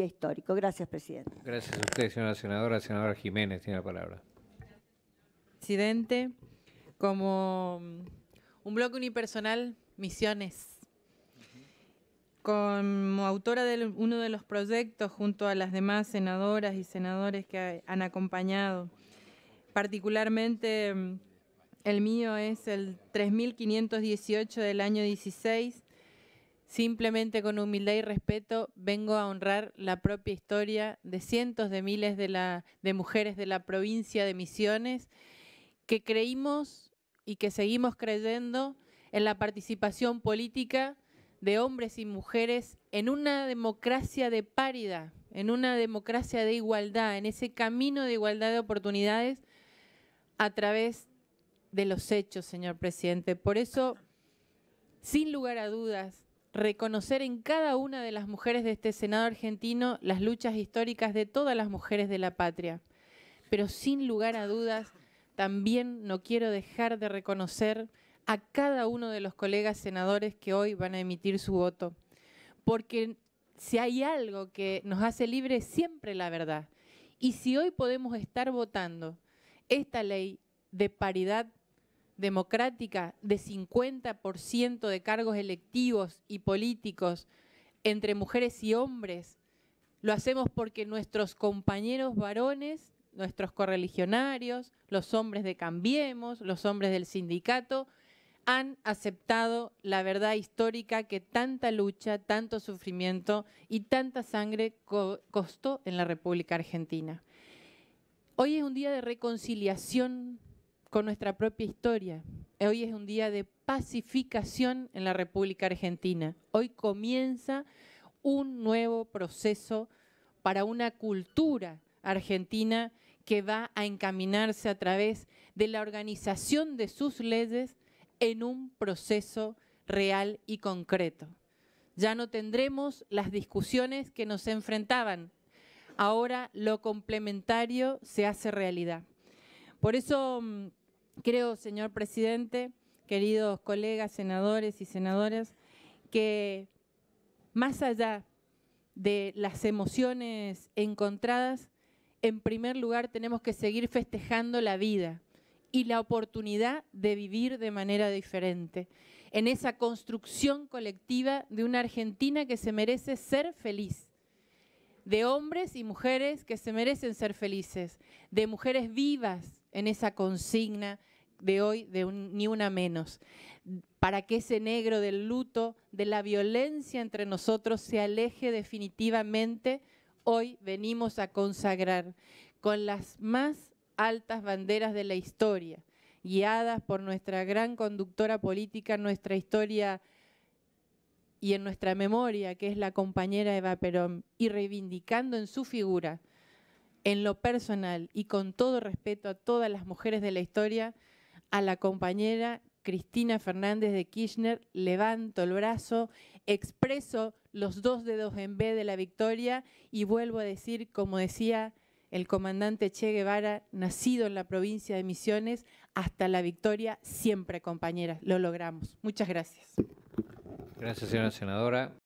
histórico. Gracias, presidente. Gracias a usted, señora senadora. Senadora Jiménez tiene la palabra. Presidente, como mm, un bloque unipersonal, Misiones. Como autora de uno de los proyectos, junto a las demás senadoras y senadores que han acompañado, particularmente mm, el mío es el 3518 del año 16, Simplemente con humildad y respeto vengo a honrar la propia historia de cientos de miles de, mujeres de la provincia de Misiones que creímos y que seguimos creyendo en la participación política de hombres y mujeres en una democracia de paridad, en una democracia de igualdad, en ese camino de igualdad de oportunidades a través de los hechos, señor presidente. Por eso, sin lugar a dudas, reconocer en cada una de las mujeres de este Senado argentino las luchas históricas de todas las mujeres de la patria. Pero sin lugar a dudas, también no quiero dejar de reconocer a cada uno de los colegas senadores que hoy van a emitir su voto. Porque si hay algo que nos hace libres, siempre la verdad. Y si hoy podemos estar votando esta ley de paridad democrática de 50% de cargos electivos y políticos entre mujeres y hombres. Lo hacemos porque nuestros compañeros varones, nuestros correligionarios, los hombres de Cambiemos, los hombres del sindicato, han aceptado la verdad histórica que tanta lucha, tanto sufrimiento y tanta sangre costó en la República Argentina. Hoy es un día de reconciliación con nuestra propia historia. Hoy es un día de pacificación en la República Argentina. Hoy comienza un nuevo proceso para una cultura argentina que va a encaminarse a través de la organización de sus leyes en un proceso real y concreto. Ya no tendremos las discusiones que nos enfrentaban. Ahora lo complementario se hace realidad. Por eso mm, Creo, señor presidente, queridos colegas senadores y senadoras, que más allá de las emociones encontradas, en primer lugar tenemos que seguir festejando la vida y la oportunidad de vivir de manera diferente, en esa construcción colectiva de una Argentina que se merece ser feliz de hombres y mujeres que se merecen ser felices, de mujeres vivas en esa consigna de hoy, de ni una menos, para que ese negro del luto, de la violencia entre nosotros se aleje definitivamente, hoy venimos a consagrar con las más altas banderas de la historia, guiadas por nuestra gran conductora política, nuestra historia y en nuestra memoria, que es la compañera Eva Perón, y reivindicando en su figura, en lo personal y con todo respeto a todas las mujeres de la historia, a la compañera Cristina Fernández de Kirchner, levanto el brazo, expreso los dos dedos en B de la victoria y vuelvo a decir, como decía el comandante Che Guevara, nacido en la provincia de Misiones, hasta la victoria, siempre compañeras, lo logramos. Muchas gracias. Gracias, señora senadora.